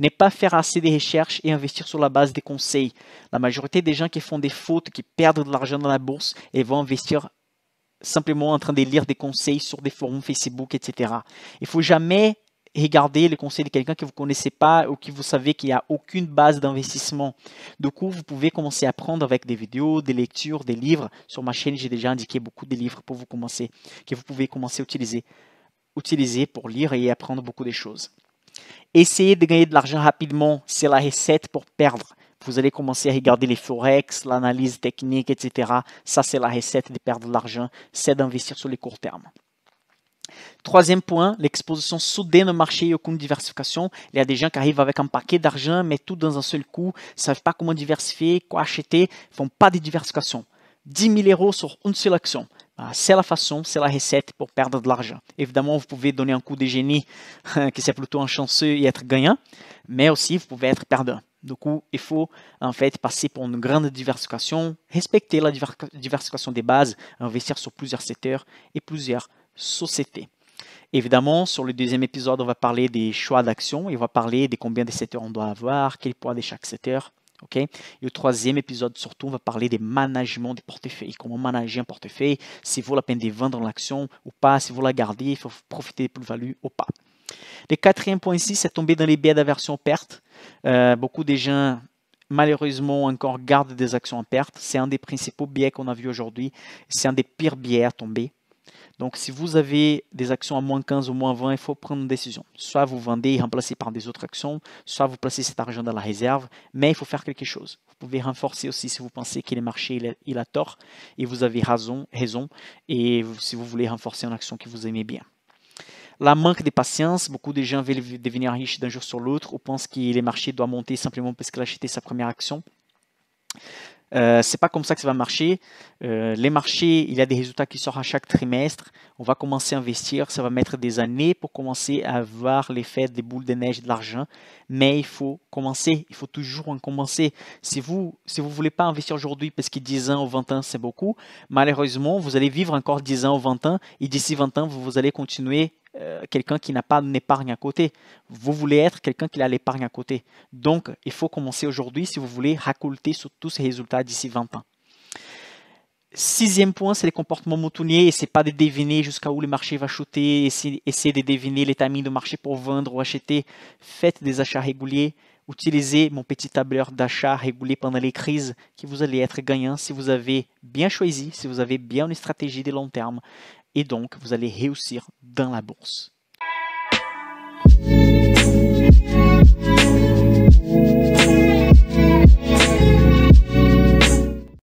n'est pas faire assez de recherches et investir sur la base des conseils. La majorité des gens qui font des fautes, qui perdent de l'argent dans la bourse, et vont investir simplement en train de lire des conseils sur des forums Facebook, etc. Il faut jamais regarder les conseils de quelqu'un que vous ne connaissez pas ou que vous savez qu'il n'y a aucune base d'investissement. Du coup, vous pouvez commencer à apprendre avec des vidéos, des lectures, des livres. Sur ma chaîne, j'ai déjà indiqué beaucoup de livres pour vous commencer, que vous pouvez commencer à utiliser, utiliser pour lire et apprendre beaucoup de choses. Essayez de gagner de l'argent rapidement, c'est la recette pour perdre. Vous allez commencer à regarder les forex, l'analyse technique, etc. Ça, c'est la recette de perdre de l'argent, c'est d'investir sur le court terme. Troisième point, l'exposition soudaine au marché et aucune diversification. Il y a des gens qui arrivent avec un paquet d'argent, mais tout dans un seul coup, ne savent pas comment diversifier, quoi acheter, font pas de diversification. 10 000 euros sur une seule action c'est ah, la façon, c'est la recette pour perdre de l'argent. Évidemment, vous pouvez donner un coup de génie qui c'est plutôt un chanceux et être gagnant, mais aussi vous pouvez être perdant. Du coup, il faut en fait passer pour une grande diversification, respecter la diversification des bases, investir sur plusieurs secteurs et plusieurs sociétés. Évidemment, sur le deuxième épisode, on va parler des choix d'actions, on va parler de combien de secteurs on doit avoir, quel poids de chaque secteur, et le troisième épisode, surtout, on va parler des managements des portefeuilles, comment manager un portefeuille, si vaut la peine de vendre l'action ou pas, si vous la garder, il faut profiter des plus-values ou pas. Le quatrième point ici, c'est tomber dans les biais d'aversion perte. Euh, beaucoup de gens, malheureusement, encore gardent des actions en perte. C'est un des principaux biais qu'on a vu aujourd'hui. C'est un des pires biais à tomber. Donc, si vous avez des actions à moins 15 ou moins 20, il faut prendre une décision. Soit vous vendez et remplacez par des autres actions, soit vous placez cet argent dans la réserve, mais il faut faire quelque chose. Vous pouvez renforcer aussi si vous pensez que le marché il a, tort et vous avez raison, et si vous voulez renforcer une action que vous aimez bien. La manque de patience, beaucoup de gens veulent devenir riches d'un jour sur l'autre ou pensent que les marché doit monter simplement parce qu'il a acheté sa première action. Euh, c'est pas comme ça que ça va marcher. Euh, les marchés, il y a des résultats qui sortent à chaque trimestre. On va commencer à investir. Ça va mettre des années pour commencer à avoir l'effet des boules de neige de l'argent. Mais il faut commencer. Il faut toujours en commencer. Si vous si vous voulez pas investir aujourd'hui parce que 10 ans ou 20 ans, c'est beaucoup, malheureusement, vous allez vivre encore 10 ans ou 20 ans. Et d'ici 20 ans, vous, vous allez continuer euh, quelqu'un qui n'a pas d'épargne à côté. Vous voulez être quelqu'un qui a l'épargne à côté. Donc, il faut commencer aujourd'hui si vous voulez racolter sur tous ces résultats d'ici 20 ans. Sixième point, c'est les comportements moutonniers. Essayez pas de deviner jusqu'à où le marché va chuter. Essayez, de deviner les timings de marché pour vendre ou acheter. Faites des achats réguliers. Utilisez mon petit tableur d'achat régulier pendant les crises que vous allez être gagnant si vous avez bien choisi, si vous avez bien une stratégie de long terme et donc vous allez réussir dans la bourse.